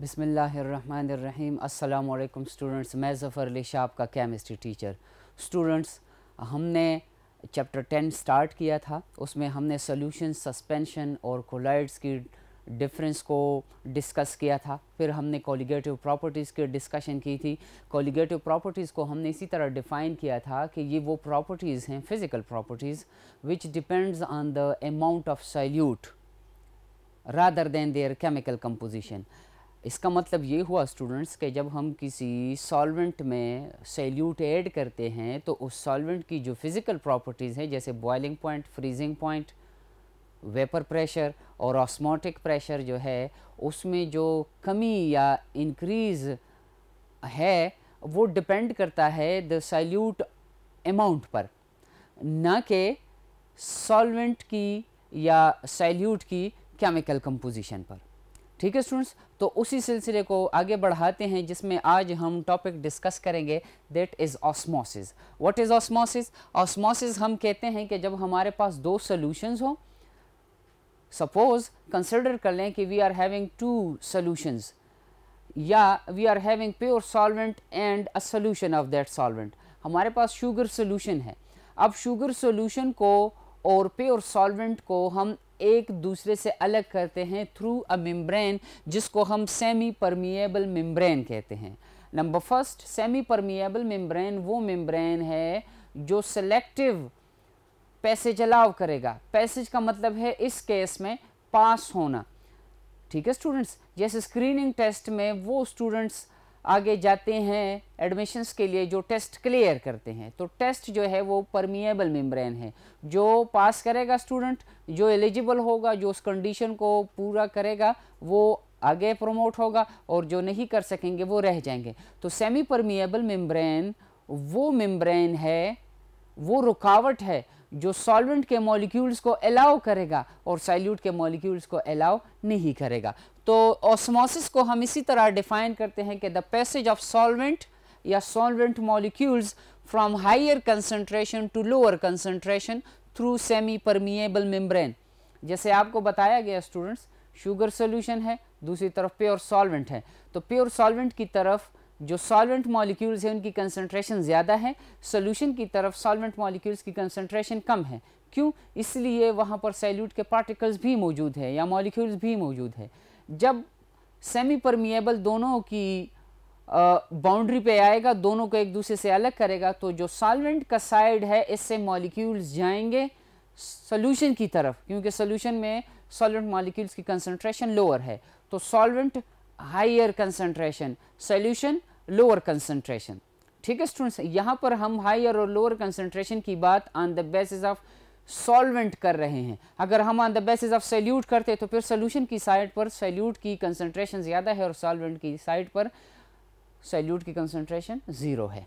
बिसमीम् अल्लाम स्टूडेंट्स मैं ज़फ़र अली शाह आपका केमिस्ट्री टीचर स्टूडेंट्स हमने चैप्टर टेन स्टार्ट किया था उसमें हमने सोल्यूशन सस्पेंशन और कोलाइड्स की डिफरेंस को डिस्कस किया था फिर हमने कोलिगेटिव प्रॉपर्टीज़ की डिस्कशन की थी कोलिगेटिव प्रॉपर्टीज़ को हमने इसी तरह डिफ़ाइन किया था कि ये वो प्रॉपर्टीज़ हैं physical properties which depends on the amount of solute rather than their chemical composition इसका मतलब ये हुआ स्टूडेंट्स के जब हम किसी सॉल्वेंट में सेल्यूट ऐड करते हैं तो उस सॉल्वेंट की जो फिज़िकल प्रॉपर्टीज़ हैं जैसे boiling point freezing point vapour pressure और ऑस्मोटिक प्रेशर जो है उसमें जो कमी या इंक्रीज़ है वो डिपेंड करता है द सेल्यूट अमाउंट पर ना कि सॉल्वेंट की या सैल्यूट की केमिकल कंपोजिशन पर ठीक है स्टूडेंट्स तो उसी सिलसिले को आगे बढ़ाते हैं जिसमें आज हम टॉपिक डिस्कस करेंगे that is osmosis what is osmosis osmosis हम कहते हैं कि जब हमारे पास दो सॉल्यूशंस हो सपोज कंसिडर कर लें कि we are having two solutions या we are having pure solvent and a solution of that solvent हमारे पास शुगर सॉल्यूशन है अब शुगर सॉल्यूशन को और प्योर सॉल्वेंट को हम एक दूसरे से अलग करते हैं थ्रू अ मेम्ब्रेन जिसको हम सेमी परमिएबल मेम्ब्रेन कहते हैं number first semi permeable membrane वो मेम्ब्रेन है जो सेलेक्टिव पैसेज अलाव करेगा पैसेज का मतलब है इस केस में पास होना ठीक है स्टूडेंट्स जैसे स्क्रीनिंग टेस्ट में वो स्टूडेंट्स आगे जाते हैं एडमिशन्स के लिए जो टेस्ट क्लियर करते हैं तो टेस्ट जो है वो परमिएबल मेम्ब्रेन है जो पास करेगा स्टूडेंट जो एलिजिबल होगा जो उस कंडीशन को पूरा करेगा वो आगे प्रमोट होगा और जो नहीं कर सकेंगे वो रह जाएंगे तो सेमी परमिएबल मेम्ब्रेन वो मेम्ब्रेन है वो रुकावट है जो सॉल्वेंट के मॉलिक्यूल्स को अलाउ करेगा और सैल्यूट के मॉलिक्यूल्स को अलाउ नहीं करेगा तो ऑस्मोसिस को हम इसी तरह डिफाइन करते हैं कि द पैसेज ऑफ सॉल्वेंट या solvent molecules from higher concentration to lower concentration through semi permeable membrane जैसे आपको बताया गया स्टूडेंट्स शुगर सोल्यूशन है दूसरी तरफ प्योर सॉल्वेंट है तो प्योर सॉल्वेंट की तरफ जो सॉल्वेंट मॉलिक्यूल्स हैं उनकी कंसनट्रेशन ज़्यादा है सोल्यूशन की तरफ सॉल्वेंट मॉलिक्यूल्स की कंसनट्रेशन कम है क्यों इसलिए वहाँ पर सैल्यूट के पार्टिकल्स भी मौजूद है या मॉलिक्यूल्स भी मौजूद है जब सेमी परमिएबल दोनों की बाउंड्री पे आएगा दोनों को एक दूसरे से अलग करेगा तो जो सॉल्वेंट का साइड है इससे मॉलिक्यूल्स जाएंगे सोल्यूशन की तरफ क्योंकि सोल्यूशन में सॉल्वेंट मॉलिक्यूल्स की कंसनट्रेशन लोअर है तो solvent higher concentration solution lower concentration ठीक है स्टूडेंट्स यहाँ पर हम हायर और लोअर कंसनट्रेशन की बात on the basis of solvent कर रहे हैं अगर हम on the basis of solute करते तो फिर सोल्यूशन की साइड पर सैल्यूट की कंसनट्रेशन ज़्यादा है और सॉल्वेंट की साइड पर सेल्यूट की कंसनट्रेशन ज़ीरो है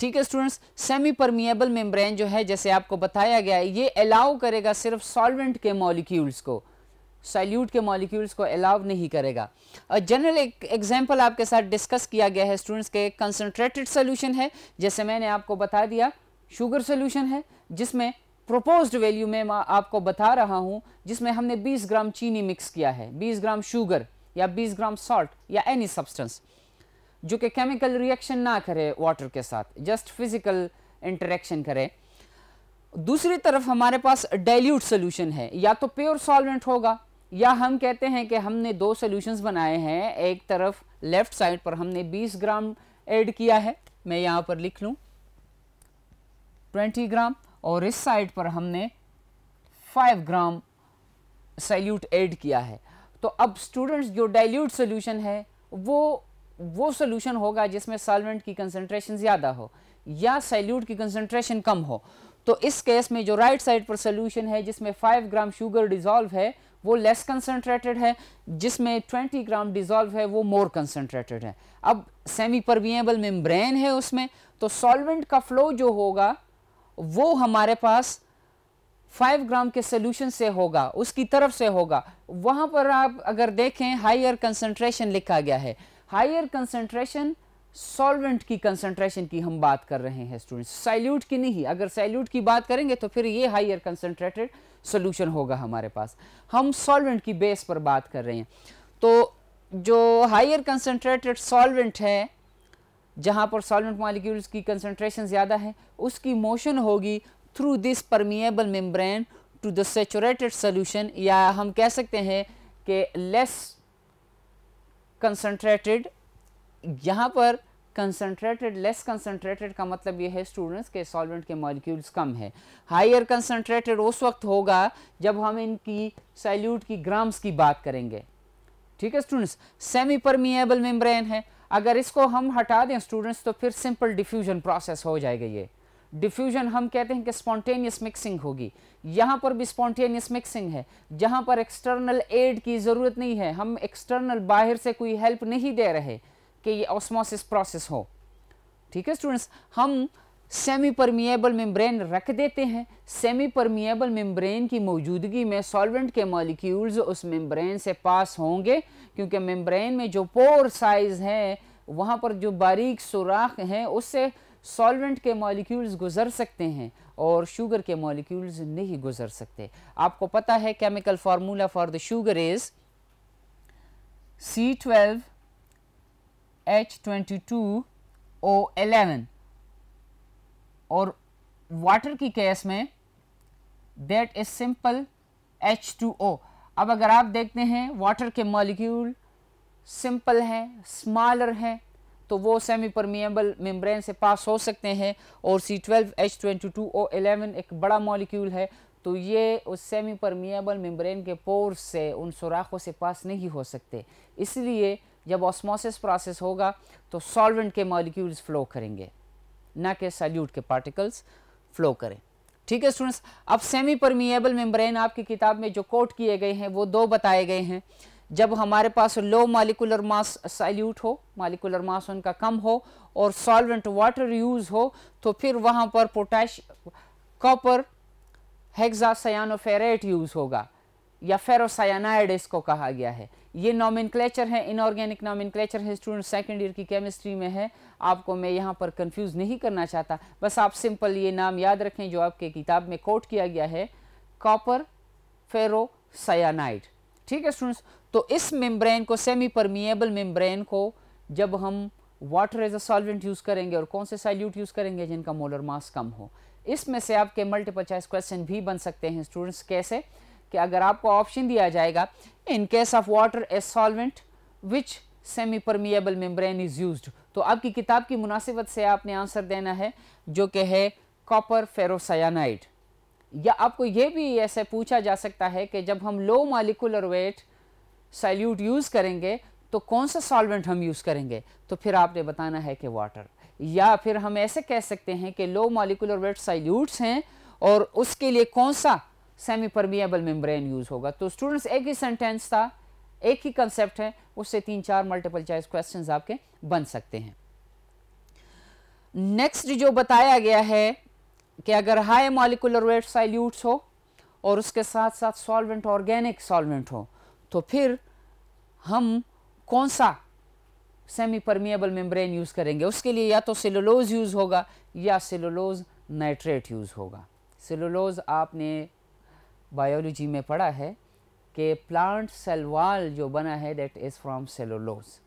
ठीक है स्टूडेंट्स सेमी परमिएबल मेम्ब्रेन जो है जैसे आपको बताया गया है ये अलाउ करेगा सिर्फ सॉल्वेंट के मॉलिक्यूल्स को सॉल्यूट के मॉलिक्यूल्स को अलाउ नहीं करेगा जनरल एक एग्जांपल आपके साथ डिस्कस किया गया है स्टूडेंट्स के कंसनट्रेटेड सोल्यूशन है जैसे मैंने आपको बता दिया शुगर सोल्यूशन है जिसमें प्रोपोज्ड वैल्यू में मैं आपको बता रहा हूँ जिसमें हमने 20 ग्राम चीनी मिक्स किया है 20 ग्राम शुगर या 20 ग्राम सॉल्ट या एनी सब्सटेंस जो कि केमिकल रिएक्शन ना करे वाटर के साथ जस्ट फिजिकल इंटरेक्शन करे दूसरी तरफ हमारे पास डाइल्यूट सोल्यूशन है या तो प्योर सॉल्वेंट होगा या हम कहते हैं कि हमने दो सोल्यूशन बनाए हैं एक तरफ लेफ्ट साइड पर हमने बीस ग्राम एड किया है मैं यहाँ पर लिख लूँ ट्वेंटी ग्राम और इस साइड पर हमने 5 ग्राम सैल्यूट ऐड किया है तो अब स्टूडेंट्स जो डाइल्यूट सोल्यूशन है वो वो सोल्यूशन होगा जिसमें सॉल्वेंट की कंसनट्रेशन ज़्यादा हो या सैल्यूट की कंसनट्रेशन कम हो तो इस केस में जो राइट साइड पर सोल्यूशन है जिसमें 5 ग्राम शुगर डिजॉल्व है वो लेस कंसनट्रेटेड है जिसमें 20 ग्राम डिजॉल्व है वो मोर कंसनट्रेटेड है अब सेमी परमिएबल मेम्ब्रेन है उसमें तो सॉल्वेंट का फ्लो जो होगा वो हमारे पास फाइव ग्राम के सोल्यूशन से होगा उसकी तरफ से होगा वहाँ पर आप अगर देखें हायर कंसनट्रेशन लिखा गया है हायर कंसनट्रेशन सॉल्वेंट की कंसनट्रेशन की हम बात कर रहे हैं स्टूडेंट्स सैल्यूट की नहीं अगर सैल्यूट की बात करेंगे तो फिर ये हायर कंसनट्रेटेड सोल्यूशन होगा हमारे पास हम सॉल्वेंट की बेस पर बात कर रहे हैं तो जो हायर कंसनट्रेटेड सॉल्वेंट है जहाँ पर सॉल्वेंट मालिक्यूल्स की कंसनट्रेशन ज़्यादा है उसकी मोशन होगी through this permeable membrane to the saturated solution या हम कह सकते हैं कि लेस कंसनट्रेटेड यहाँ पर कंसनट्रेटेड लेस कंसनट्रेटेड का मतलब ये है स्टूडेंट्स के सॉल्वेंट के मॉलिक्यूल्स कम है हायर कंसनट्रेटेड उस वक्त होगा जब हम इनकी सैल्यूट की ग्राम्स की बात करेंगे ठीक है स्टूडेंट्स सेमी परमिएबल मेम्ब्रेन है अगर इसको हम हटा दें स्टूडेंट्स तो फिर सिंपल डिफ्यूजन प्रोसेस हो जाएगा ये डिफ्यूजन हम कहते हैं कि स्पॉन्टेनियस मिक्सिंग होगी यहाँ पर भी स्पॉन्टेनियस मिक्सिंग है जहाँ पर एक्सटर्नल एड की ज़रूरत नहीं है हम एक्सटर्नल बाहर से कोई हेल्प नहीं दे रहे कि ये ऑस्मोसिस प्रोसेस हो ठीक है स्टूडेंट्स हम सेमी परमिएबल मेम्ब्रेन रख देते हैं सेमी परमिएबल मेम्ब्रेन की मौजूदगी में सॉल्वेंट के मॉलिक्यूल्स उस मेम्ब्रेन से पास होंगे क्योंकि मेम्ब्रेन में जो पोर साइज हैं वहाँ पर जो बारीक सुराख हैं उससे सॉल्वेंट के मॉलिक्यूल्स गुजर सकते हैं और शुगर के मॉलिक्यूल्स नहीं गुजर सकते आपको पता है chemical formula for the sugar is C twenty two O eleven और वाटर की केस में that is simple H two O अब अगर आप देखते हैं वाटर के मॉलिक्यूल सिंपल हैं स्मॉलर हैं तो वो सेमी परमिएबल मेम्ब्रेन से पास हो सकते हैं और C twelve H twenty two O eleven एक बड़ा मॉलिक्यूल है तो ये उस सेमी परमिएबल मेम्ब्रेन के पोर्स से उन सुराखों से पास नहीं हो सकते इसलिए जब ऑस्मोसिस प्रोसेस होगा तो सॉल्वेंट के मॉलिक्यूल्स फ्लो करेंगे ना कि सल्यूट के पार्टिकल्स फ्लो करें ठीक है स्टूडेंट्स अब सेमी परमिएबल मेम्ब्रेन आपकी किताब में जो कोट किए गए हैं वो दो बताए गए हैं जब हमारे पास लो मालिकुलर मास सल्यूट हो मालिकुलर मास उनका कम हो और सॉल्वेंट वाटर यूज़ हो तो फिर वहाँ पर पोटैश कॉपर हेक्सासयानोफेरेट यूज़ होगा या फेरोसायनाइड इसको कहा गया है ये नॉमिन है इनऑर्गेनिक नॉमिन है स्टूडेंट सेकेंड ईयर की केमिस्ट्री में है आपको मैं यहाँ पर कंफ्यूज नहीं करना चाहता बस आप सिंपल ये नाम याद रखें जो आपके किताब में कोट किया गया है कॉपर फेरो ठीक है स्टूडेंट्स तो इस मेम्ब्रेन को सेमी परमिएबल मेम्ब्रेन को जब हम water as a solvent use करेंगे और कौन से सैल्यूट यूज़ करेंगे जिनका मोलर मास कम हो इसमें से आपके मल्टीपल चॉइस क्वेश्चन भी बन सकते हैं स्टूडेंट्स कैसे कि अगर आपको ऑप्शन दिया जाएगा in case of water a solvent which semi permeable membrane is use तो आपकी किताब की मुनासिबत से आपने आंसर देना है जो कि है कॉपर फेरोसाइनाइड या आपको यह भी ऐसे पूछा जा सकता है कि जब हम low molecular weight solute use करेंगे तो कौन सा सॉल्वेंट हम यूज़ करेंगे तो फिर आपने बताना है कि वाटर या फिर हम ऐसे कह सकते हैं कि लो मालिकुलर वेट सैल्यूट्स हैं और उसके लिए कौन सा सेमी परमिएबल मेम्ब्रेन यूज़ होगा तो स्टूडेंट्स एक ही सेंटेंस था एक ही कंसेप्ट है उससे तीन चार मल्टीपल चॉइस क्वेश्चन आपके बन सकते हैं नेक्स्ट जो बताया गया है कि अगर हाई मॉलिकुलर वेट साइल्यूट्स हो और उसके साथ साथ सॉल्वेंट ऑर्गेनिक सॉल्वेंट हो तो फिर हम कौन सा सेमी परमिएबल मेम्ब्रेन यूज़ करेंगे उसके लिए या तो सेलुलोज यूज़ होगा या सेलुलोज नाइट्रेट यूज़ होगा सेलुलोज आपने बायोलॉजी में पढ़ा है कि प्लांट सेल वाल जो बना है that is from cellulose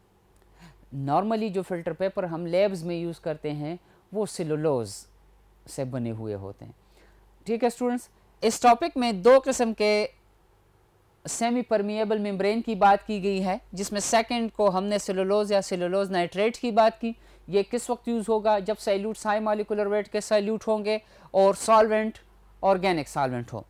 normally जो फिल्टर पेपर हम लेब्स में यूज़ करते हैं वो सेलोलोज से बने हुए होते हैं ठीक है स्टूडेंट्स इस टॉपिक में दो किस्म के सेमी परमिएबल मेम्ब्रेन की बात की गई है जिसमें सेकंड को हमने सेलोलोज या सेलोलोज नाइट्रेट की बात की ये किस वक्त यूज़ होगा जब सैल्यूट हाई मालिकुलर वेट के सैल्यूट होंगे और सॉल्वेंट ऑर्गेनिक सॉल्वेंट हो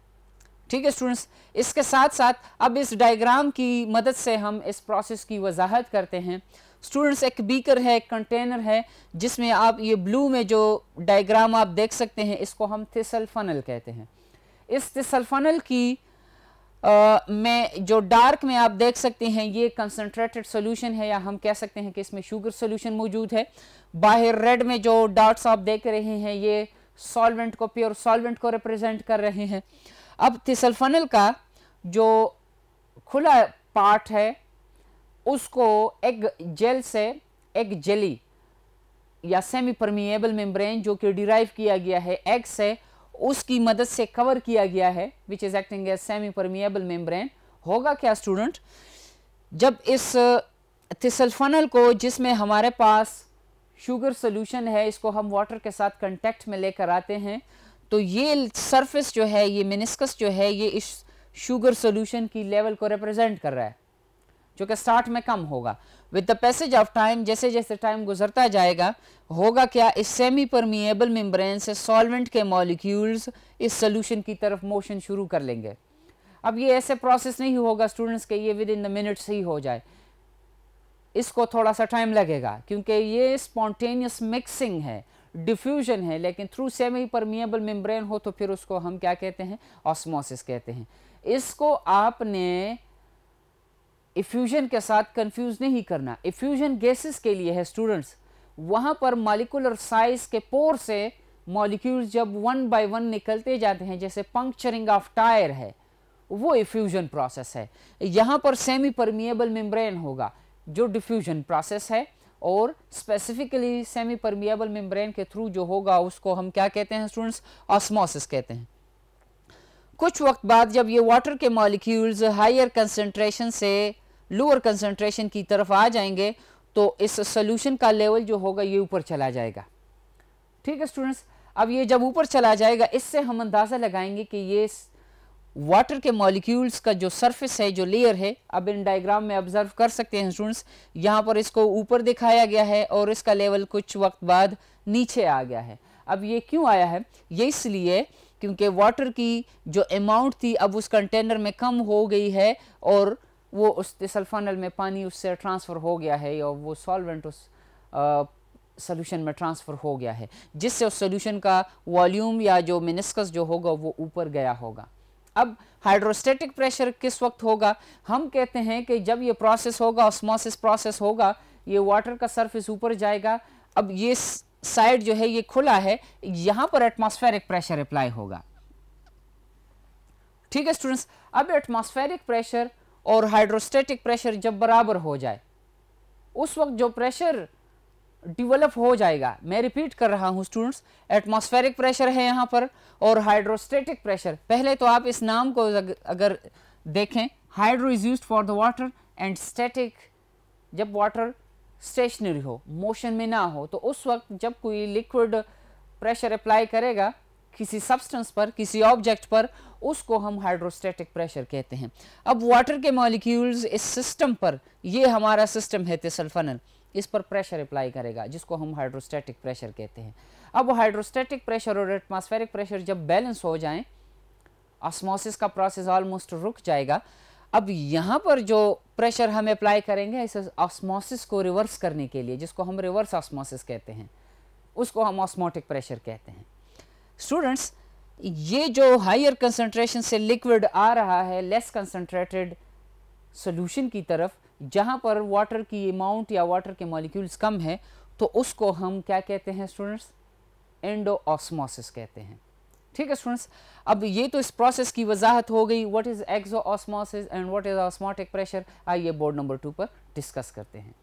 ठीक है स्टूडेंट्स इसके साथ साथ अब इस डायग्राम की मदद से हम इस प्रोसेस की वजाहत करते हैं स्टूडेंट्स एक बीकर है एक कंटेनर है जिसमें आप ये ब्लू में जो डायग्राम आप देख सकते हैं इसको हम थिसल फनल कहते हैं इस थिसल फनल की आ, में जो डार्क में आप देख सकते हैं ये कंसनट्रेटेड सोल्यूशन है या हम कह सकते हैं कि इसमें शुगर सोल्यूशन मौजूद है बाहर रेड में जो डार्ट्स आप देख रहे हैं ये सॉल्वेंट को प्योर सॉल्वेंट को रिप्रेजेंट कर रहे हैं अब थिसलफनल का जो खुला पार्ट है उसको एग जेल से एक जेली या सेमी परमिएबल मेम्ब्रेन जो कि डिराइव किया गया है एग से उसकी मदद से कवर किया गया है which is acting as semi permeable membrane होगा क्या स्टूडेंट जब इस थिसलफनल uh, को जिसमें हमारे पास शुगर सोल्यूशन है इसको हम वाटर के साथ कंटेक्ट में लेकर आते हैं तो ये सरफेस जो है ये मिनिस्कस जो है ये इस शुगर सोल्यूशन की लेवल को रिप्रेजेंट कर रहा है जो कि स्टार्ट में कम होगा with the passage of time जैसे जैसे टाइम गुजरता जाएगा होगा क्या इस सेमी परमिएबल मेम्ब्रेन से सॉल्वेंट के मॉलिक्यूल्स इस सोल्यूशन की तरफ मोशन शुरू कर लेंगे अब ये ऐसे प्रोसेस नहीं होगा स्टूडेंट्स के ये विद इन द मिनट्स ही हो जाए इसको थोड़ा सा टाइम लगेगा क्योंकि ये स्पॉन्टेनियस मिक्सिंग है डिफ्यूजन है लेकिन थ्रू सेमी परमिएबल मेम्ब्रेन हो तो फिर उसको हम क्या कहते हैं ऑस्मोसिस कहते हैं इसको आपने इफ्यूजन के साथ कंफ्यूज नहीं करना इफ्यूजन गैसेस के लिए है स्टूडेंट्स वहां पर मालिकुलर साइज के पोर से मॉलिक्यूल्स जब वन बाय वन निकलते जाते हैं जैसे पंक्चरिंग ऑफ टायर है वो इफ्यूजन प्रोसेस है यहां पर सेमी परमिएबल मेम्ब्रेन होगा जो डिफ्यूजन प्रोसेस है और स्पेसिफिकली सेमी परमिएबल मेम्ब्रेन के थ्रू जो होगा उसको हम क्या कहते हैं स्टूडेंट्स ऑस्मोसिस कहते हैं कुछ वक्त बाद जब ये वाटर के मॉलिक्यूल्स हायर कंसेंट्रेशन से लोअर कंसेंट्रेशन की तरफ आ जाएंगे तो इस सोल्यूशन का लेवल जो होगा ये ऊपर चला जाएगा ठीक है स्टूडेंट्स अब ये जब ऊपर चला जाएगा इससे हम अंदाज़ा लगाएंगे कि ये वाटर के मॉलिक्यूल्स का जो सरफेस है जो लेयर है अब इन डायग्राम में ऑब्जर्व कर सकते हैं स्टूडेंट्स यहाँ पर इसको ऊपर दिखाया गया है और इसका लेवल कुछ वक्त बाद नीचे आ गया है अब ये क्यों आया है ये इसलिए क्योंकि वाटर की जो अमाउंट थी अब उस कंटेनर में कम हो गई है और वो उस सल्फानल में पानी उससे ट्रांसफ़र हो गया है और वो सॉल्वेंट उस सोल्यूशन में ट्रांसफ़र हो गया है जिससे उस सोल्यूशन का वॉल्यूम या जो मिनिस्कस जो होगा वो ऊपर गया होगा अब हाइड्रोस्टेटिक प्रेशर किस वक्त होगा हम कहते हैं कि जब ये प्रोसेस होगा ऑस्मोसिस प्रोसेस होगा ये वाटर का सरफेस ऊपर जाएगा अब ये साइड जो है ये खुला है यहां पर एटमॉस्फेरिक प्रेशर अप्लाई होगा ठीक है स्टूडेंट्स अब एटमॉस्फेरिक प्रेशर और हाइड्रोस्टेटिक प्रेशर जब बराबर हो जाए उस वक्त जो प्रेशर डिवेलप हो जाएगा मैं रिपीट कर रहा हूं स्टूडेंट्स एटमॉस्फेरिक प्रेशर है यहां पर और हाइड्रोस्टेटिक प्रेशर पहले तो आप इस नाम को अगर देखें hydro is use for the water and static जब वाटर स्टेशनरी हो मोशन में ना हो तो उस वक्त जब कोई लिक्विड प्रेशर अप्लाई करेगा किसी सब्सटेंस पर किसी ऑब्जेक्ट पर उसको हम हाइड्रोस्टेटिक प्रेशर कहते हैं अब वाटर के मॉलिक्यूल्स इस सिस्टम पर ये हमारा सिस्टम है तिसलफनल इस पर प्रेशर अप्लाई करेगा जिसको हम हाइड्रोस्टेटिक प्रेशर कहते हैं अब वो प्रेशर और एटमॉस्फेरिक प्रेशर जब बैलेंस हो जाएं ऑस्मोसिस का प्रोसेस ऑलमोस्ट रुक जाएगा अब यहाँ पर जो प्रेशर हम अप्लाई करेंगे इस ऑस्मोसिस को रिवर्स करने के लिए जिसको हम रिवर्स ऑस्मोसिस कहते हैं उसको हम ऑस्मोटिक प्रेशर कहते हैं स्टूडेंट्स ये जो हायर कंसनट्रेशन से लिक्विड आ रहा है लेस कंसनट्रेटेड सोल्यूशन की तरफ जहाँ पर वाटर की अमाउंट या वाटर के मॉलिक्यूल्स कम है तो उसको हम क्या कहते हैं स्टूडेंट्स एंडो ऑस्मोसिस कहते हैं ठीक है स्टूडेंट्स अब ये तो इस प्रोसेस की वजाहत हो गई what is exo osmosis and what is osmotic pressure आइए बोर्ड नंबर टू पर डिस्कस करते हैं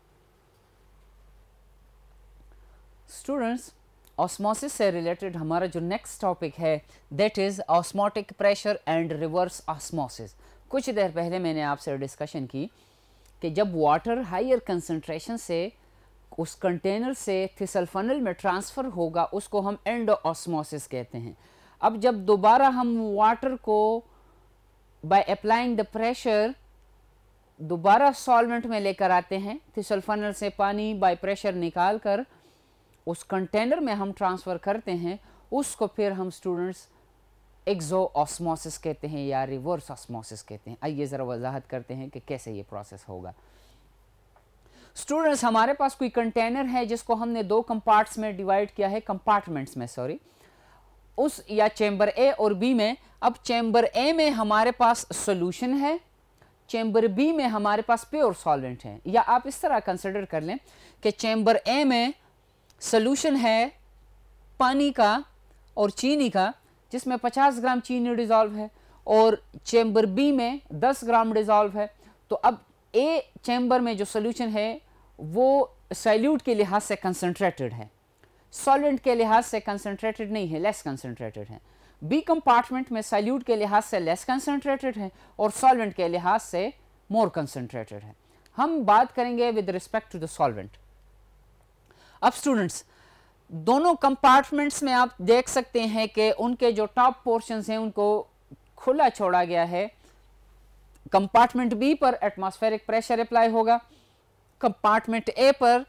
स्टूडेंट्स ऑस्मोसिस से रिलेटेड हमारा जो नेक्स्ट टॉपिक है that is osmotic pressure and reverse osmosis कुछ देर पहले मैंने आपसे डिस्कशन की कि जब वाटर हाइयर कंसनट्रेशन से उस कंटेनर से थिसल फनल में ट्रांसफ़र होगा उसको हम एंड ऑस्मोसिस कहते हैं अब जब दोबारा हम वाटर को बाय अप्लाइंग द प्रेशर दोबारा सॉल्वेंट में लेकर आते हैं थिसल फनल से पानी बाय प्रेशर निकाल कर उस कंटेनर में हम ट्रांसफ़र करते हैं उसको फिर हम स्टूडेंट्स एक्जो ऑस्मोसिस कहते हैं या रिवर्स ऑस्मोसिस कहते हैं आइए ज़रा वजाहत करते हैं कि कैसे ये प्रोसेस होगा स्टूडेंट्स हमारे पास कोई कंटेनर है जिसको हमने दो कंपार्ट्स में डिवाइड किया है कंपार्टमेंट्स में सॉरी उस या चैम्बर ए और बी में अब चैम्बर ए में हमारे पास सोल्यूशन है चैम्बर बी में हमारे पास प्योर सॉल्वेंट है या आप इस तरह कंसिडर कर लें कि चैम्बर ए में सोल्यूशन है पानी का और चीनी का जिसमें 50 ग्राम चीनी डिजॉल्व है और चैम्बर बी में 10 ग्राम डिज़ोल्व है तो अब ए चैम्बर में जो सोल्यूशन है वो सैल्यूट के लिहाज से कंसनट्रेटेड है सॉलेंट के लिहाज से कंसनट्रेटेड नहीं है लेस कंसनट्रेटेड है बी कंपार्टमेंट में सैल्यूट के लिहाज से लेस कंसनट्रेटेड है और सॉल्वेंट के लिहाज से मोर कंसनट्रेटेड है हम बात करेंगे with respect to the solvent अब स्टूडेंट्स दोनों कंपार्टमेंट्स में आप देख सकते हैं कि उनके जो टॉप पोर्शंस हैं उनको खुला छोड़ा गया है कंपार्टमेंट बी पर एटमॉस्फेरिक प्रेशर अप्लाई होगा कंपार्टमेंट ए पर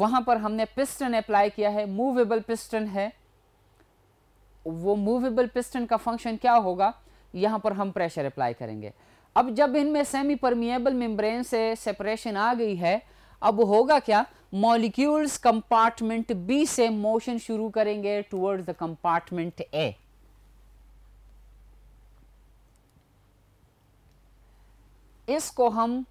वहां पर हमने पिस्टन अप्लाई किया है मूवेबल पिस्टन है वो मूवेबल पिस्टन का फंक्शन क्या होगा यहां पर हम प्रेशर अप्लाई करेंगे अब जब इनमें सेमी परमिएबल मेम्ब्रेन से सेपरेशन आ गई है अब होगा क्या मॉलिक्यूल्स कंपार्टमेंट बी से मोशन शुरू करेंगे टुवर्ड्स द कंपार्टमेंट ए इसको हम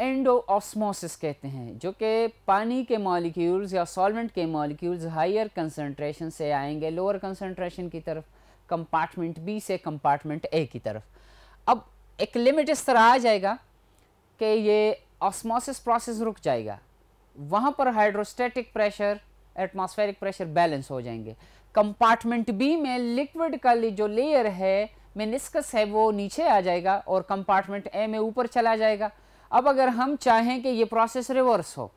एंडो ऑस्मोसिस कहते हैं जो कि पानी के मॉलिक्यूल्स या सॉल्वेंट के मॉलिक्यूल्स हायर कंसंट्रेशन से आएंगे लोअर कंसंट्रेशन की तरफ कंपार्टमेंट बी से कंपार्टमेंट ए की तरफ अब एक लिमिट इस तरह आ जाएगा कि ये ऑस्मोसिस प्रोसेस रुक जाएगा वहाँ पर hydrostatic pressure atmospheric pressure balance हो जाएंगे कंपार्टमेंट बी में लिक्विड का जो लेयर है मेनिस्कस है वो नीचे आ जाएगा और कंपार्टमेंट ए में ऊपर चला जाएगा अब अगर हम चाहें कि ये प्रोसेस रिवर्स हो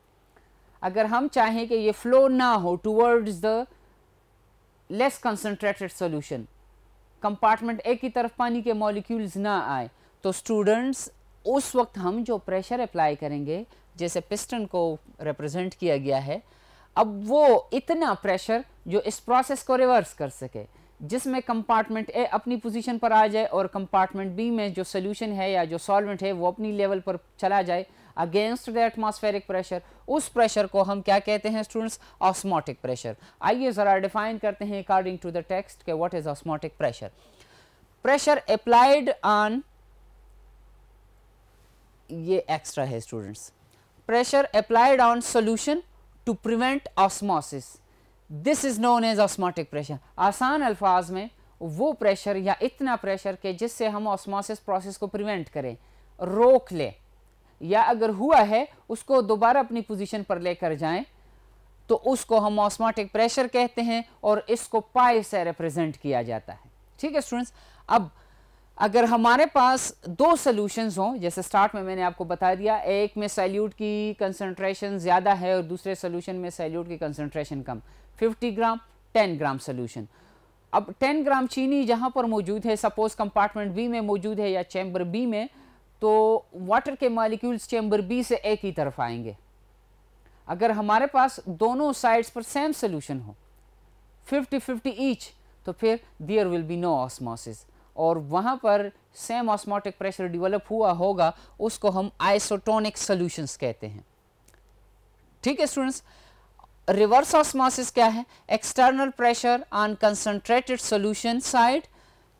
अगर हम चाहें कि ये फ्लो ना हो towards the less concentrated solution compartment A की तरफ पानी के मॉलिक्यूल्स ना आए तो स्टूडेंट्स उस वक्त हम जो प्रेशर अप्लाई करेंगे जैसे पिस्टन को रिप्रेजेंट किया गया है अब वो इतना प्रेशर जो इस प्रोसेस को रिवर्स कर सके जिसमें कंपार्टमेंट ए अपनी पोजीशन पर आ जाए और कंपार्टमेंट बी में जो सोल्यूशन है या जो सॉल्वेंट है वो अपनी लेवल पर चला जाए अगेंस्ट द एटमॉस्फेरिक प्रेशर उस प्रेशर को हम क्या कहते हैं स्टूडेंट्स ऑस्मोटिक प्रेशर आइए ज़रा डिफाइन करते हैं अकॉर्डिंग टू द टेक्स्ट के what is osmotic pressure pressure applied on ये एक्स्ट्रा है students pressure applied on solution to prevent osmosis this is known as osmotic pressure आसान अल्फाज में वो प्रेशर या इतना प्रेशर के जिससे हम ऑस्मोसिस प्रोसेस को प्रिवेंट करें रोक ले या अगर हुआ है उसको दोबारा अपनी पोजीशन पर लेकर जाएं तो उसको हम ऑस्मोटिक प्रेशर कहते हैं और इसको पाई से रिप्रेजेंट किया जाता है ठीक है स्टूडेंट्स अब अगर हमारे पास दो सोल्यूशन हों जैसे स्टार्ट में मैंने आपको बता दिया एक में सैल्यूट की कंसनट्रेशन ज़्यादा है और दूसरे सोल्यूशन में सैल्यूट की कंसनट्रेशन कम 50 ग्राम 10 ग्राम सोल्यूशन अब 10 ग्राम चीनी जहाँ पर मौजूद है सपोज कंपार्टमेंट बी में मौजूद है या चैम्बर बी में तो वाटर के मालिक्यूल्स चैम्बर बी से एक ही तरफ आएंगे अगर हमारे पास दोनों साइड्स पर सेम सोल्यूशन हो फिफ्टी फिफ्टी ईच तो फिर there will be no osmosis और वहाँ पर सेम ऑस्मोटिक प्रेशर डेवलप हुआ होगा उसको हम आइसोटोनिक सॉल्यूशंस कहते हैं ठीक है स्टूडेंट्स रिवर्स ऑस्मोसिस क्या है external pressure on concentrated solution side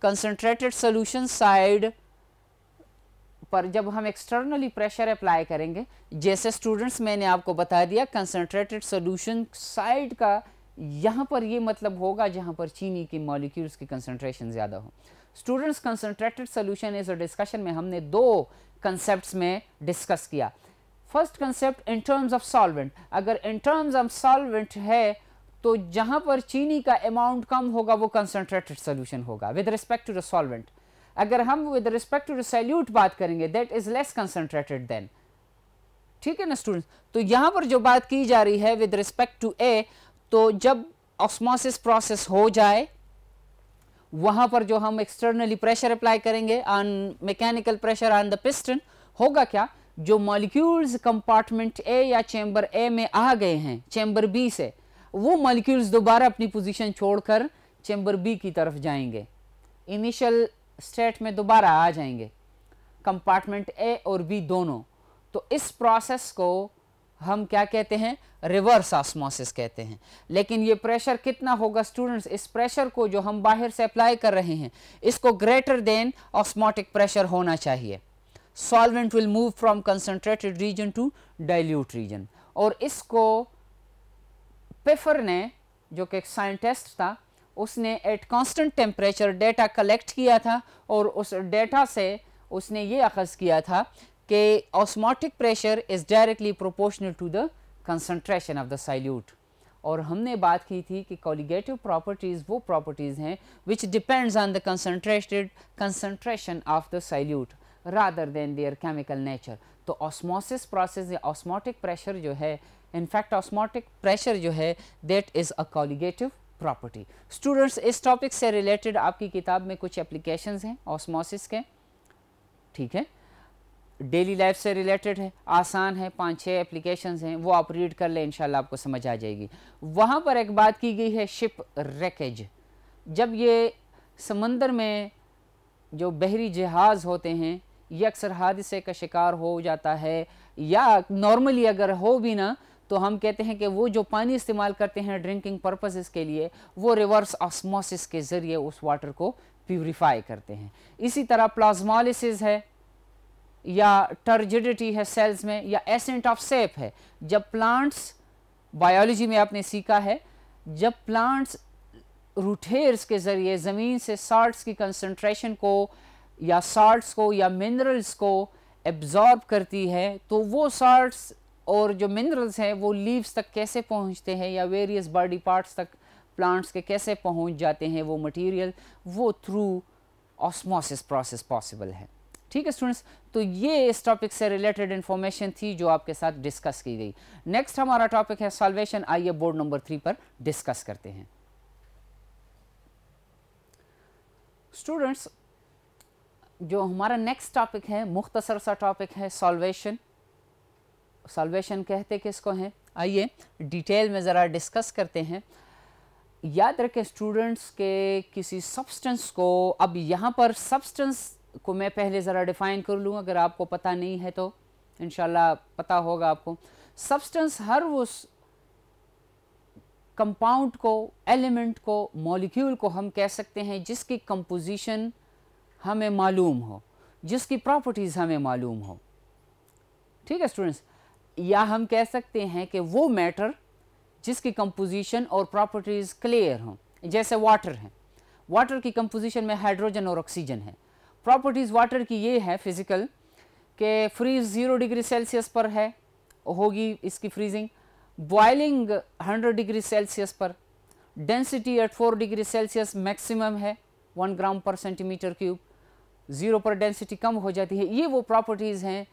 concentrated solution side पर जब हम एक्सटर्नली प्रेशर अप्लाई करेंगे जैसे स्टूडेंट्स मैंने आपको बता दिया कंसंट्रेटेड सोल्यूशन साइड का यहाँ पर ये मतलब होगा जहाँ पर चीनी के मॉलिक्यूल्स की कंसंट्रेशन ज़्यादा हो स्टूडेंट्स कंसनट्रेटेड सोल्यूशन इस डिस्कशन में हमने दो कंसेप्ट में डिस्कस किया first concept in terms of solvent अगर इन टर्म्स ऑफ सॉल्वेंट है तो जहां पर चीनी का अमाउंट कम होगा वो कंसनट्रेटेड सोल्यूशन होगा with respect to the solvent अगर हम with respect to the solute बात करेंगे that is less concentrated than ठीक है ना स्टूडेंट तो यहां पर जो बात की जा रही है विद रिस्पेक्ट टू ए तो जब ऑस्मोसिस प्रोसेस हो जाए वहां पर जो हम एक्सटर्नली प्रेशर अप्लाई करेंगे on mechanical pressure on the piston होगा क्या जो मॉलिक्यूल्स कंपार्टमेंट ए या चैम्बर ए में आ गए हैं चैम्बर बी से वो मॉलिक्यूल्स दोबारा अपनी पोजीशन छोड़कर चैम्बर बी की तरफ जाएंगे इनिशियल स्टेट में दोबारा आ जाएंगे कंपार्टमेंट ए और बी दोनों तो इस प्रोसेस को हम क्या कहते हैं रिवर्स ऑस्मोसिस कहते हैं लेकिन ये प्रेशर कितना होगा स्टूडेंट्स इस प्रेशर को जो हम बाहर से अप्लाई कर रहे हैं इसको ग्रेटर देन ऑस्मोटिक प्रेशर होना चाहिए solvent will move from concentrated region to dilute region और इसको पेफर ने जो कि एक साइंटिस्ट था उसने at constant temperature data collect किया था और उस डेटा से उसने ये अखज़ किया था कि osmotic pressure is directly proportional to the concentration of the solute और हमने बात की थी कि कॉलीगेटिव प्रॉपर्टीज़ वो प्रॉपर्टीज़ हैं which depends on the concentrated concentration of the solute rather than their chemical nature तो ऑस्मोसिस प्रोसेस या ऑस्मोटिक प्रेशर जो है इनफैक्ट ऑस्मोटिक प्रेशर जो है that is a colligative property students इस टॉपिक से रिलेटेड आपकी किताब में कुछ एप्लीकेशन हैं ऑस्मोसिस के ठीक है डेली लाइफ से रिलेटेड है आसान है पांच छः एप्लीकेशन हैं वो आप रीड कर लें इनशाला आपको समझ आ जाएगी वहाँ पर एक बात की गई है शिप रेकेज जब ये समंदर में जो बहरी जहाज़ होते हैं ये अक्सर हादसे का शिकार हो जाता है या नॉर्मली अगर हो भी ना तो हम कहते हैं कि वो जो पानी इस्तेमाल करते हैं ड्रिंकिंग पर्पसेस के लिए वो रिवर्स ऑस्मोसिस के ज़रिए उस वाटर को प्यूरीफाई करते हैं इसी तरह प्लाज्मालिसिस है या टर्जिडिटी है सेल्स में या एसेंट ऑफ सेप है जब प्लांट्स बायोलॉजी में आपने सीखा है जब प्लांट्स रूठेर्स के ज़रिए ज़मीन से साल्ट्स की कंसनट्रेशन को या साल्ट्स को या मिनरल्स को एब्ज़ॉर्ब करती है तो वो साल्ट्स और जो मिनरल्स हैं वो लीव्स तक कैसे पहुंचते हैं या वेरियस बॉडी पार्ट्स तक प्लांट्स के कैसे पहुंच जाते हैं वो मटेरियल वो थ्रू ऑस्मोसिस प्रोसेस पॉसिबल है ठीक है स्टूडेंट्स तो ये इस टॉपिक से रिलेटेड इन्फॉर्मेशन थी जो आपके साथ डिस्कस की गई नेक्स्ट हमारा टॉपिक है सॉल्वेशन आइए बोर्ड नंबर थ्री पर डिस्कस करते हैं स्टूडेंट्स जो हमारा नेक्स्ट टॉपिक है मुख्तसर सा टॉपिक है सॉल्वेशन सॉल्वेशन कहते किसको हैं आइए डिटेल में ज़रा डिस्कस करते हैं याद रखें स्टूडेंट्स के किसी सब्सटेंस को अब यहाँ पर सब्सटेंस को मैं पहले ज़रा डिफ़ाइन कर लूँ अगर आपको पता नहीं है तो इन पता होगा आपको सब्सटेंस हर उस कंपाउंड को एलिमेंट को मॉलिक्यूल को हम कह सकते हैं जिसकी कंपोजिशन हमें मालूम हो जिसकी प्रॉपर्टीज़ हमें मालूम हो ठीक है स्टूडेंट्स या हम कह सकते हैं कि वो मैटर जिसकी कंपोजिशन और प्रॉपर्टीज़ क्लियर हों जैसे वाटर है वाटर की कंपोजिशन में हाइड्रोजन और ऑक्सीजन है प्रॉपर्टीज़ वाटर की ये है फिज़िकल के फ्रीज ज़ीरो डिग्री सेल्सियस पर है होगी इसकी freezing boiling hundred degree Celsius पर density at four degree Celsius maximum है one gram per centimetre cube zero पर डेंसिटी कम हो जाती है ये वो प्रॉपर्टीज़ हैं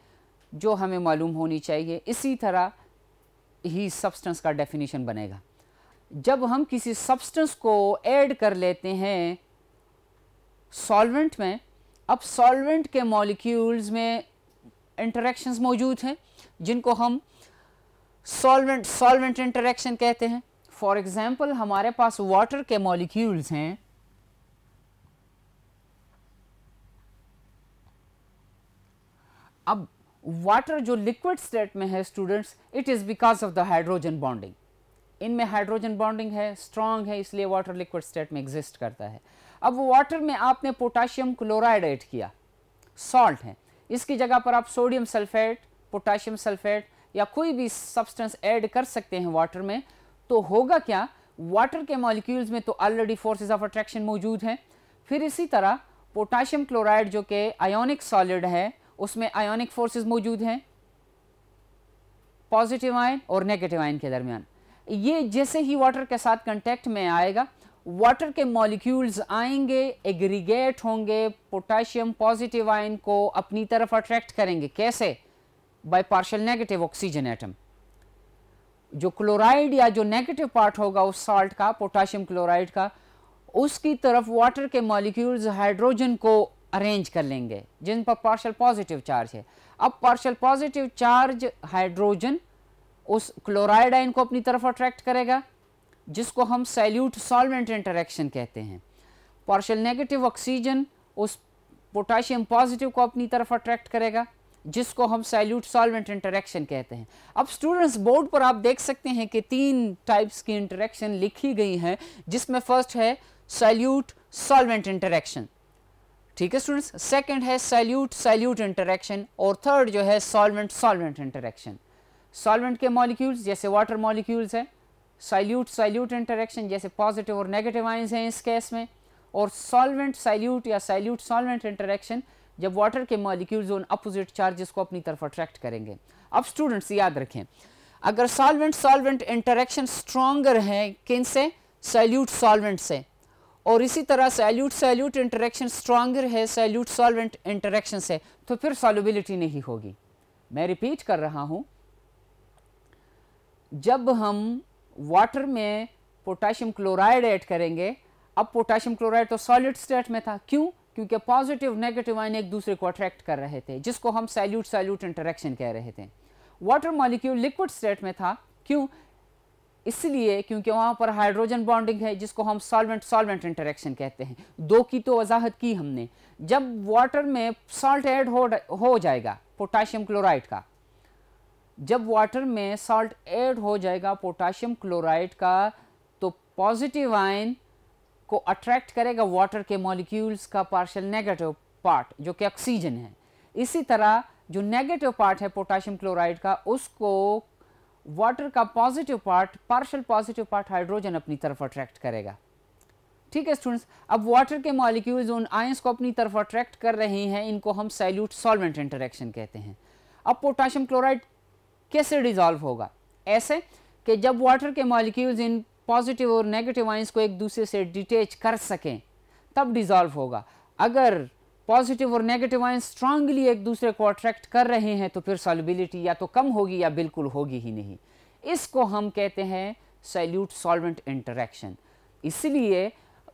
जो हमें मालूम होनी चाहिए इसी तरह ही सब्सटेंस का डेफिनेशन बनेगा जब हम किसी सब्सटेंस को ऐड कर लेते हैं सॉल्वेंट में अब सॉल्वेंट के मॉलिक्यूल्स में इंटरेक्शंस मौजूद हैं जिनको हम सॉल्वेंट सॉल्वेंट इंटरेक्शन कहते हैं फॉर एग्ज़ाम्पल हमारे पास वाटर के मॉलिक्यूल्स हैं अब वाटर जो लिक्विड स्टेट में है students it is because of the hydrogen bonding इनमें हाइड्रोजन बॉन्डिंग है स्ट्रांग है इसलिए वाटर लिक्विड स्टेट में एग्जिस्ट करता है अब वाटर में आपने पोटाशियम क्लोराइड ऐड किया सॉल्ट है इसकी जगह पर आप सोडियम सल्फेट पोटाशियम सल्फेट या कोई भी सब्सटेंस ऐड कर सकते हैं वाटर में तो होगा क्या वाटर के मॉलिक्यूल्स में तो ऑलरेडी फोर्सेज ऑफ अट्रैक्शन मौजूद हैं फिर इसी तरह पोटाशियम क्लोराइड जो कि आयोनिक सॉलिड है उसमें आयोनिक फोर्सेज मौजूद हैं पॉजिटिव आयन और नेगेटिव आयन के दरमियान ये जैसे ही वाटर के साथ कंटेक्ट में आएगा वाटर के मॉलिक्यूल्स आएंगे एग्रीगेट होंगे पोटेशियम पॉजिटिव आयन को अपनी तरफ अट्रैक्ट करेंगे कैसे by partial negative oxygen atom जो क्लोराइड या जो नेगेटिव पार्ट होगा उस साल्ट का पोटाशियम क्लोराइड का उसकी तरफ वाटर के मॉलिक्यूल्स हाइड्रोजन को अरेंज कर लेंगे जिन पर पार्शल पॉजिटिव चार्ज है अब पार्शल पॉजिटिव चार्ज हाइड्रोजन उस क्लोराइड आइन को अपनी तरफ अट्रैक्ट करेगा जिसको हम सैल्यूट सॉल्वेंट इंटरेक्शन कहते हैं पार्शल नेगेटिव ऑक्सीजन उस पोटाशियम पॉजिटिव को अपनी तरफ अट्रैक्ट करेगा जिसको हम सैल्यूट सॉल्वेंट इंटरेक्शन कहते हैं अब स्टूडेंट्स बोर्ड पर आप देख सकते हैं कि तीन टाइप्स की इंटरेक्शन लिखी गई हैं जिसमें फर्स्ट है सैल्यूट सॉल्वेंट इंटरेक्शन ठीक है स्टूडेंट्स सेकंड है सैल्यूट सैल्यूट इंटरेक्शन और थर्ड जो है सॉल्वेंट सॉल्वेंट इंटरेक्शन सॉल्वेंट के मॉलिक्यूल्स जैसे वाटर मॉलिक्यूल्स हैं सैल्यूट सैल्यूट इंटरेक्शन जैसे पॉजिटिव और नेगेटिव आइंस हैं इस केस में और सॉल्वेंट सैल्यूट या सैल्यूट सॉल्वेंट इंटरेक्शन जब वाटर के मॉलिक्यूल्स उन अपोजिट चार्जेस को अपनी तरफ अट्रैक्ट करेंगे अब स्टूडेंट्स याद रखें अगर सॉल्वेंट सॉल्वेंट इंटरेक्शन स्ट्रॉन्गर है किन से सैल्यूट सॉल्वेंट से और इसी तरह सैल्यूट सैल्यूट इंटरेक्शन स्ट्रॉन्गर है सैल्यूट सॉल्वेंट इंटरेक्शन से तो फिर सॉल्युबिलिटी नहीं होगी मैं रिपीट कर रहा हूं जब हम वाटर में पोटाशियम क्लोराइड ऐड करेंगे अब पोटाशियम क्लोराइड तो सॉलिड स्टेट में था क्यों क्योंकि पॉजिटिव नेगेटिव आयन एक दूसरे को अट्रैक्ट कर रहे थे जिसको हम सैल्यूट सैल्यूट इंटरेक्शन कह रहे थे वाटर मॉलिक्यूल लिक्विड स्टेट में था क्यों इसलिए क्योंकि वहां पर हाइड्रोजन बॉन्डिंग है जिसको हम सॉल्वेंट सॉल्वेंट इंटरेक्शन कहते हैं दो की तो वजाहत की हमने जब वाटर में सॉल्ट ऐड हो हो जाएगा पोटाशियम क्लोराइड का जब वाटर में सॉल्ट ऐड हो जाएगा पोटाशियम क्लोराइड का तो पॉजिटिव आयन को अट्रैक्ट करेगा वाटर के मॉलिक्यूल्स का पार्शल नेगेटिव पार्ट जो कि ऑक्सीजन है इसी तरह जो नेगेटिव पार्ट है पोटाशियम क्लोराइड का उसको वाटर का positive part partial positive part hydrogen अपनी तरफ अट्रैक्ट करेगा ठीक है स्टूडेंट्स अब वाटर के मॉलिक्यूल्स उन आयंस को अपनी तरफ अट्रैक्ट कर रहे हैं इनको हम सैल्यूट सॉल्वेंट इंटरेक्शन कहते हैं अब पोटाशियम क्लोराइड कैसे डिज़ोल्व होगा ऐसे कि जब वाटर के मॉलिक्यूल्स इन पॉजिटिव और नेगेटिव आइंस को एक दूसरे से डिटेच कर सकें तब डिज़ोल्व होगा अगर पॉजिटिव और नेगेटिव आइंस स्ट्रांगली एक दूसरे को अट्रैक्ट कर रहे हैं तो फिर सॉलिबिलिटी या तो कम होगी या बिल्कुल होगी ही नहीं इसको हम कहते हैं सैल्यूट सॉल्वेंट इंटरेक्शन इसलिए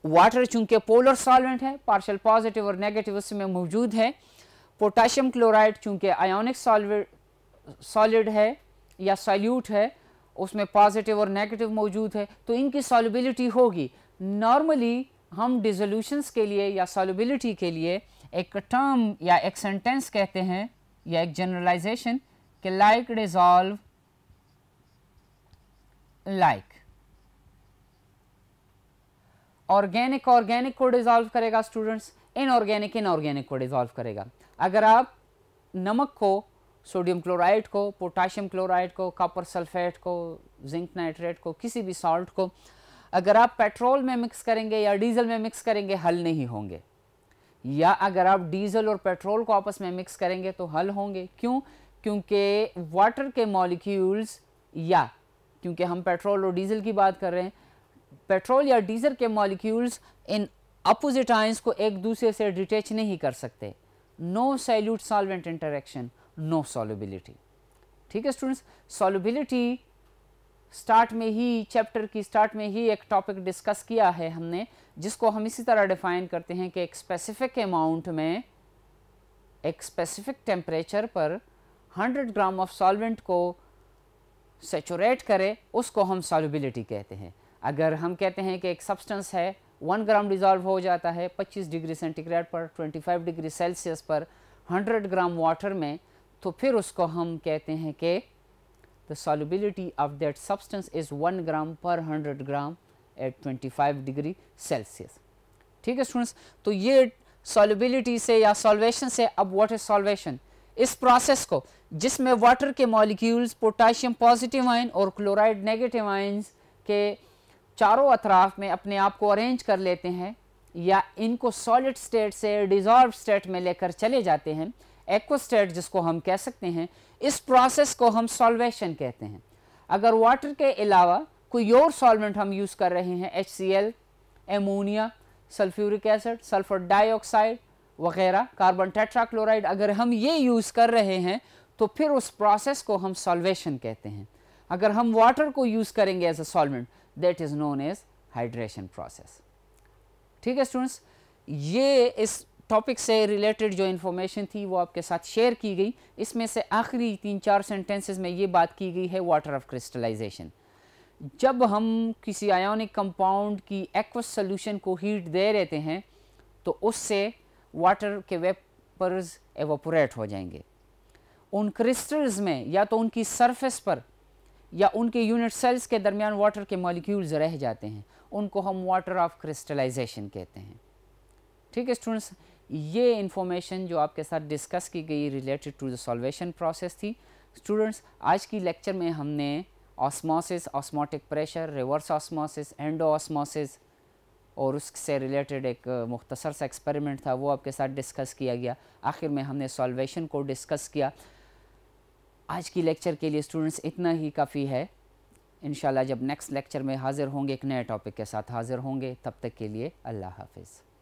वाटर चूंकि पोलर सॉल्वेंट है पार्शल पॉजिटिव और नेगेटिव उसमें मौजूद है पोटाशियम क्लोराइड चूंकि आयोनिक सॉल्वेंट सॉलिड है या सॉल्यूट है उसमें पॉजिटिव और नेगेटिव मौजूद है तो इनकी सॉलिबिलिटी होगी नॉर्मली हम डिजोल्यूशंस के लिए या सॉलिबिलिटी के लिए एक टर्म या एक सेंटेंस कहते हैं या एक जनरलाइजेशन के like dissolve like organic organic को डिजॉल्व करेगा स्टूडेंट्स इनऑर्गेनिक इनऑर्गेनिक को डिजॉल्व करेगा अगर आप नमक को सोडियम क्लोराइड को पोटाशियम क्लोराइड को कॉपर सल्फेट को जिंक नाइट्रेट को किसी भी सॉल्ट को अगर आप पेट्रोल में मिक्स करेंगे या डीजल में मिक्स करेंगे हल नहीं होंगे या अगर आप डीजल और पेट्रोल को आपस में मिक्स करेंगे तो हल होंगे क्यों क्योंकि वाटर के मॉलिक्यूल्स या क्योंकि हम पेट्रोल और डीजल की बात कर रहे हैं पेट्रोल या डीजल के मॉलिक्यूल्स इन अपोजिट आइंस को एक दूसरे से डिटेच नहीं कर सकते no solute solvent interaction no solubility ठीक है स्टूडेंट्स सॉल्युबिलिटी स्टार्ट में ही चैप्टर की स्टार्ट में ही एक टॉपिक डिस्कस किया है हमने जिसको हम इसी तरह डिफाइन करते हैं कि एक स्पेसिफिक अमाउंट में एक स्पेसिफिक टेम्परेचर पर 100 ग्राम ऑफ सॉल्वेंट को सेचूरेट करें उसको हम सॉल्युबिलिटी कहते हैं अगर हम कहते हैं कि एक सब्सटेंस है वन ग्राम डिजॉल्व हो जाता है 25 डिग्री सेंटीग्रेड पर 25 डिग्री सेल्सियस पर 100 ग्राम वाटर में तो फिर उसको हम कहते हैं कि the solubility of that substance is one gram पर hundred gram at twenty five degree Celsius ठीक है स्टूडेंट्स तो ये सॉलिबिलिटी से या सॉल्वेशन से अब इज सॉल्वेशन इस प्रोसेस को जिसमें वाटर के मॉलिक्यूल्स पोटाशियम पॉजिटिव आयन और क्लोराइड नेगेटिव आयन के चारों अतराफ में अपने आप को अरेंज कर लेते हैं या इनको सॉलिड स्टेट से डिज़ॉल्व स्टेट में लेकर चले जाते हैं एक्वस्टेट जिसको हम कह सकते हैं इस प्रोसेस को हम सॉल्वेशन कहते हैं अगर वाटर के अलावा कोई और सॉल्वेंट हम यूज़ कर रहे हैं H C L ammonia sulphuric acid sulphur dioxide वगैरह कार्बन टेट्राक्लोराइड अगर हम ये यूज़ कर रहे हैं तो फिर उस प्रोसेस को हम सॉल्वेशन कहते हैं अगर हम वाटर को यूज़ करेंगे as a solvent that is known as hydration process ठीक है स्टूडेंट्स ये इस टॉपिक से रिलेटेड जो इन्फॉर्मेशन थी वो आपके साथ शेयर की गई इसमें से आखिरी तीन चार सेंटेंसेस में ये बात की गई है वाटर ऑफ क्रिस्टलाइजेशन जब हम किसी आयोनिक कंपाउंड की एक्वस सोल्यूशन को हीट दे रहते हैं तो उससे वाटर के वेपर्स एवोपोरेट हो जाएंगे उन क्रिस्टल्स में या तो उनकी सरफेस पर या उनके यूनिट सेल्स के दरमियान वाटर के मॉलिक्यूल्स रह जाते हैं उनको हम वाटर ऑफ क्रिस्टलाइजेशन कहते हैं ठीक है स्टूडेंट्स ये इन्फॉर्मेशन जो आपके साथ डिस्कस की गई related to the solvation process थी स्टूडेंट्स आज की लेक्चर में हमने osmosis osmotic pressure reverse osmosis endosmosis और उससे रिलेटेड एक मुख्तसर सा एक्सपेरिमेंट था वो आपके साथ डिस्कस किया गया आखिर में हमने सॉल्वेशन को डिस्कस किया आज की लेक्चर के लिए स्टूडेंट्स इतना ही काफ़ी है इन जब नेक्स्ट लेक्चर में हाज़िर होंगे एक नए टॉपिक के साथ हाज़िर होंगे तब तक के लिए अल्लाह हाफिज़